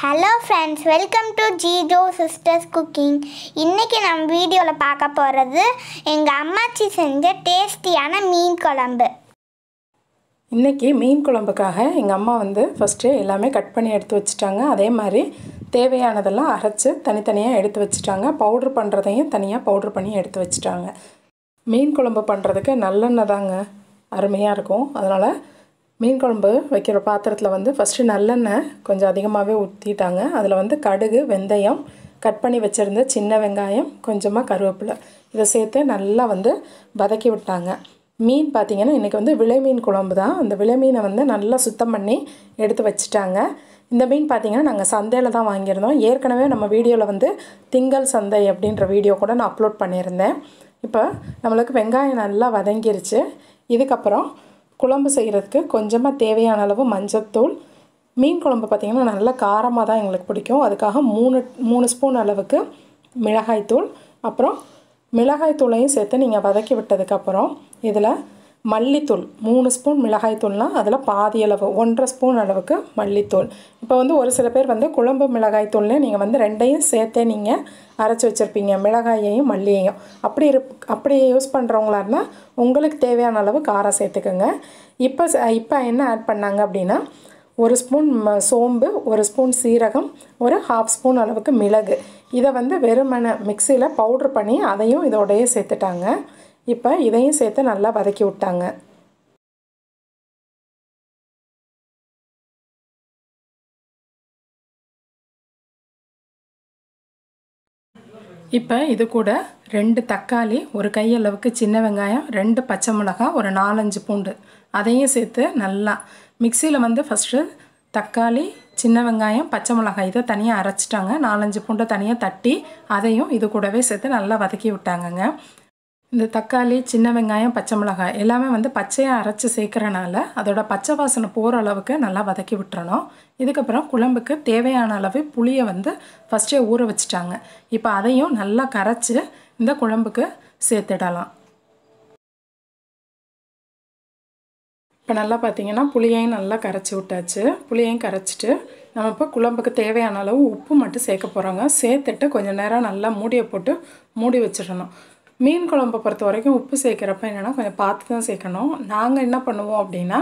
hello friends welcome to Jijo sisters cooking இன்றைக்கி நம்ம வீடியோவில் பார்க்க போகிறது எங்கள் அம்மாச்சி செஞ்ச டேஸ்டியான மீன் குழம்பு இன்றைக்கி மீன் குழம்புக்காக எங்கள் அம்மா வந்து ஃபஸ்ட்டு எல்லாமே கட் பண்ணி எடுத்து வச்சுட்டாங்க அதே மாதிரி தேவையானதெல்லாம் அரைச்சி தனித்தனியாக எடுத்து வச்சுட்டாங்க பவுட்ரு பண்ணுறதையும் தனியாக பவுட்ரு பண்ணி எடுத்து வச்சுட்டாங்க மீன் குழம்பு பண்ணுறதுக்கு நல்லெண்ணெய் தாங்க அருமையாக இருக்கும் அதனால் மீன் குழம்பு வைக்கிற பாத்திரத்தில் வந்து ஃபஸ்ட்டு நல்லெண்ணெய் கொஞ்சம் அதிகமாகவே ஊற்றிட்டாங்க அதில் வந்து கடுகு வெந்தயம் கட் பண்ணி வச்சுருந்த சின்ன வெங்காயம் கொஞ்சமாக கருவேப்பிலை இதை சேர்த்து நல்லா வந்து வதக்கி விட்டாங்க மீன் பார்த்திங்கன்னா இன்றைக்கி வந்து விலை மீன் குழம்பு தான் அந்த விலை மீனை வந்து நல்லா சுத்தம் பண்ணி எடுத்து வச்சுட்டாங்க இந்த மீன் பார்த்திங்கன்னா நாங்கள் சந்தையில் தான் வாங்கியிருந்தோம் ஏற்கனவே நம்ம வீடியோவில் வந்து திங்கள் சந்தை அப்படின்ற வீடியோ கூட நான் அப்லோட் பண்ணியிருந்தேன் இப்போ நம்மளுக்கு வெங்காயம் நல்லா வதங்கிருச்சு இதுக்கப்புறம் குழம்பு செய்கிறதுக்கு கொஞ்சமாக தேவையான அளவு மஞ்சத்தூள் மீன் குழம்பு பார்த்திங்கன்னா நல்ல காரமாக தான் எங்களுக்கு பிடிக்கும் அதுக்காக மூணு மூணு ஸ்பூன் அளவுக்கு மிளகாய்த்தூள் அப்புறம் மிளகாய் தூளையும் சேர்த்து நீங்கள் வதக்கி விட்டதுக்கப்புறம் இதில் மல்லித்தூள் மூணு ஸ்பூன் மிளகாய்த்தூள்னால் அதில் பாதி அளவு ஒன்றரை ஸ்பூன் அளவுக்கு மல்லித்தூள் இப்போ வந்து ஒரு சில பேர் வந்து குழம்பு மிளகாய்த்தூள்னே நீங்கள் வந்து ரெண்டையும் சேர்த்தே நீங்கள் அரைச்சி வச்சுருப்பீங்க மிளகாயையும் மல்லியையும் அப்படி இருப் அப்படி யூஸ் பண்ணுறவங்களா இருந்தால் உங்களுக்கு தேவையான அளவு காரம் சேர்த்துக்கோங்க இப்போ இப்போ என்ன ஆட் பண்ணாங்க அப்படின்னா ஒரு ஸ்பூன் சோம்பு ஒரு ஸ்பூன் சீரகம் ஒரு ஹாஃப் ஸ்பூன் அளவுக்கு மிளகு இதை வந்து வெறுமனை மிக்சியில் பவுட்ரு பண்ணி அதையும் இதோடையே சேர்த்துட்டாங்க இப்போ இதையும் சேர்த்து நல்லா வதக்கி விட்டாங்க இப்போ இது கூட ரெண்டு தக்காளி ஒரு கையளவுக்கு சின்ன வெங்காயம் ரெண்டு பச்சை மிளகாய் ஒரு நாலஞ்சு பூண்டு அதையும் சேர்த்து நல்லா மிக்சியில் வந்து ஃபஸ்ட்டு தக்காளி சின்ன வெங்காயம் பச்சை மிளகாய் இதை தனியாக அரைச்சிட்டாங்க நாலஞ்சு பூண்டை தனியாக தட்டி அதையும் இது கூடவே சேர்த்து நல்லா வதக்கி விட்டாங்கங்க இந்த தக்காளி சின்ன வெங்காயம் பச்சை மிளகாய் எல்லாமே வந்து பச்சையாக அரைச்சி சேர்க்குறனால அதோட பச்சை வாசனை போகிற அளவுக்கு நல்லா வதக்கி விட்டுறணும் இதுக்கப்புறம் குழம்புக்கு தேவையான அளவு புளியை வந்து ஃபஸ்ட்டே ஊற வச்சுட்டாங்க இப்போ அதையும் நல்லா கரைச்சி இந்த குழம்புக்கு சேர்த்துடலாம் இப்போ நல்லா பார்த்தீங்கன்னா புளியையும் நல்லா கரைச்சி விட்டாச்சு புளியையும் கரைச்சிட்டு நம்ம இப்போ குழம்புக்கு தேவையான அளவு உப்பு மட்டும் சேர்க்க போகிறோங்க சேர்த்துட்டு கொஞ்சம் நேரம் நல்லா மூடியை போட்டு மூடி வச்சிடணும் மீன் குழம்பை பொறுத்த வரைக்கும் உப்பு சேர்க்குறப்ப என்னென்னா கொஞ்சம் பார்த்து தான் சேர்க்கணும் நாங்கள் என்ன பண்ணுவோம் அப்படின்னா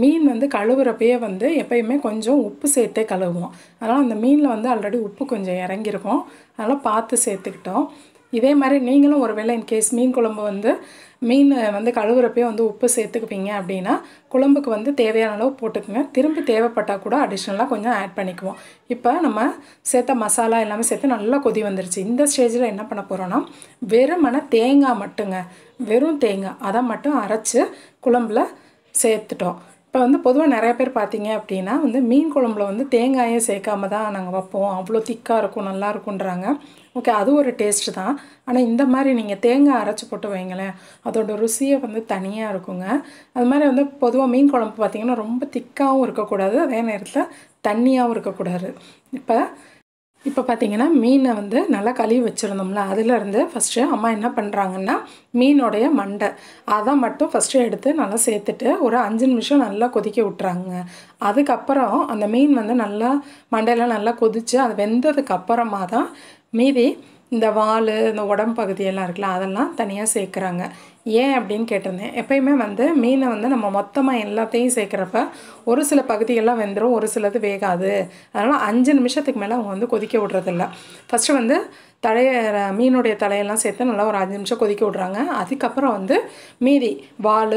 மீன் வந்து கழுவுறப்பையே வந்து எப்பயுமே கொஞ்சம் உப்பு சேர்த்தே கழுவுவோம் அதனால் அந்த மீனில் வந்து ஆல்ரெடி உப்பு கொஞ்சம் இறங்கியிருக்கும் அதனால் பார்த்து சேர்த்துக்கிட்டோம் இதே மாதிரி நீங்களும் ஒரு வேளை இன்கேஸ் மீன் குழம்பு வந்து மீன் வந்து கழுவுறப்பே வந்து உப்பு சேர்த்துக்குப்பீங்க அப்படின்னா குழம்புக்கு வந்து தேவையான அளவு போட்டுக்குங்க திரும்பி தேவைப்பட்டால் கூட அடிஷ்னலாக கொஞ்சம் ஆட் பண்ணிக்குவோம் இப்போ நம்ம சேர்த்த மசாலா எல்லாமே சேர்த்து நல்லா கொதி வந்துருச்சு இந்த ஸ்டேஜில் என்ன பண்ண போகிறோன்னா வெறுமனை தேங்காய் மட்டுங்க வெறும் தேங்காய் அதை மட்டும் அரைச்சி குழம்புல சேர்த்துட்டோம் இப்போ வந்து பொதுவாக நிறையா பேர் பார்த்தீங்க அப்படின்னா வந்து மீன் குழம்புல வந்து தேங்காயை சேர்க்காம தான் நாங்கள் வைப்போம் அவ்வளோ திக்காக இருக்கும் நல்லா இருக்குன்றாங்க ஓகே அது ஒரு டேஸ்ட்டு தான் ஆனால் இந்த மாதிரி நீங்கள் தேங்காய் அரைச்சி போட்டு வைங்களேன் அதோடய ருசியை வந்து தனியாக இருக்குங்க அது மாதிரி வந்து பொதுவாக மீன் குழம்பு பார்த்திங்கன்னா ரொம்ப திக்காகவும் இருக்கக்கூடாது அதே நேரத்தில் தண்ணியாகவும் இருக்கக்கூடாது இப்போ இப்போ பார்த்திங்கன்னா மீனை வந்து நல்லா கழுவி வச்சுருந்தோம்ல அதிலேருந்து ஃபஸ்ட்டு அம்மா என்ன பண்ணுறாங்கன்னா மீனோடைய மண்டை அதை மட்டும் ஃபஸ்ட்டு எடுத்து நல்லா சேர்த்துட்டு ஒரு அஞ்சு நிமிஷம் நல்லா கொதிக்க விட்றாங்க அதுக்கப்புறம் அந்த மீன் வந்து நல்லா மண்டையெல்லாம் நல்லா கொதித்து அது வெந்ததுக்கு அப்புறமா தான் மீதி இந்த வால் இந்த உடம்பு பகுதியெல்லாம் இருக்குல்ல அதெல்லாம் தனியாக சேர்க்குறாங்க ஏன் அப்படின்னு கேட்டிருந்தேன் எப்பயுமே வந்து மீனை வந்து நம்ம மொத்தமாக எல்லாத்தையும் சேர்க்குறப்ப ஒரு சில பகுதிகள்லாம் வெந்துடும் ஒரு சிலது வேகாது அதனால் அஞ்சு நிமிஷத்துக்கு மேலே அவங்க வந்து கொதிக்க விடுறதில்ல ஃபஸ்ட்டு வந்து தலைய மீனுடைய தலையெல்லாம் சேர்த்து நல்லா ஒரு அஞ்சு நிமிஷம் கொதிக்க விட்றாங்க அதுக்கப்புறம் வந்து மீதி வால்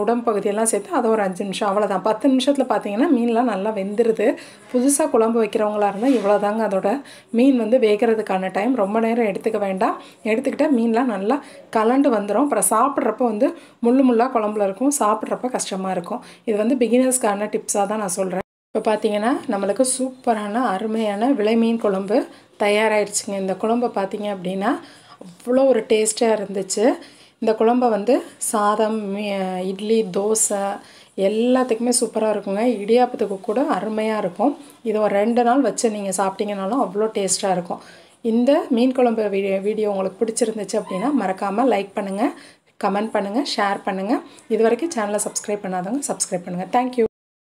உடம்பு பகுதியெல்லாம் சேர்த்து அதை ஒரு அஞ்சு நிமிஷம் அவ்வளோதான் பத்து நிமிஷத்தில் பார்த்தீங்கன்னா மீன்லாம் நல்லா வெந்துடுது புதுசாக குழம்பு வைக்கிறவங்களா இருந்தால் இவ்வளோ தாங்க அதோட மீன் வந்து வேகிறதுக்கான டைம் ரொம்ப நேரம் எடுத்துக்க வேண்டாம் எடுத்துக்கிட்டால் மீன்லாம் நல்லா கலண்டு வந்துடும் அப்புறம் சாப்பிட்றப்ப வந்து முள்ளு முள்ளாக குழம்புல இருக்கும் சாப்பிட்றப்ப கஷ்டமாக இருக்கும் இது வந்து பிகினர்ஸ்க்கான டிப்ஸாக தான் நான் சொல்கிறேன் இப்போ பார்த்தீங்கன்னா நம்மளுக்கு சூப்பரான அருமையான விலை மீன் குழம்பு தயாராகிடுச்சுங்க இந்த குழம்பை பார்த்தீங்க அப்படின்னா அவ்வளோ ஒரு டேஸ்ட்டாக இருந்துச்சு இந்த குழம்பை வந்து சாதம் இட்லி தோசை எல்லாத்துக்குமே சூப்பராக இருக்குங்க இடியாப்பத்துக்கு கூட அருமையாக இருக்கும் இதை ஒரு ரெண்டு நாள் வச்சு நீங்கள் சாப்பிட்டீங்கனாலும் அவ்வளோ டேஸ்ட்டாக இருக்கும் இந்த மீன் குழம்பு வீடியோ வீடியோ உங்களுக்கு பிடிச்சிருந்துச்சு அப்படின்னா மறக்காமல் லைக் பண்ணுங்கள் கமெண்ட் பண்ணுங்கள் ஷேர் பண்ணுங்கள் இது வரைக்கும் சேனலை சப்ஸ்கிரைப் பண்ணாதவங்க சப்ஸ்கிரைப் பண்ணுங்கள் தேங்க்யூ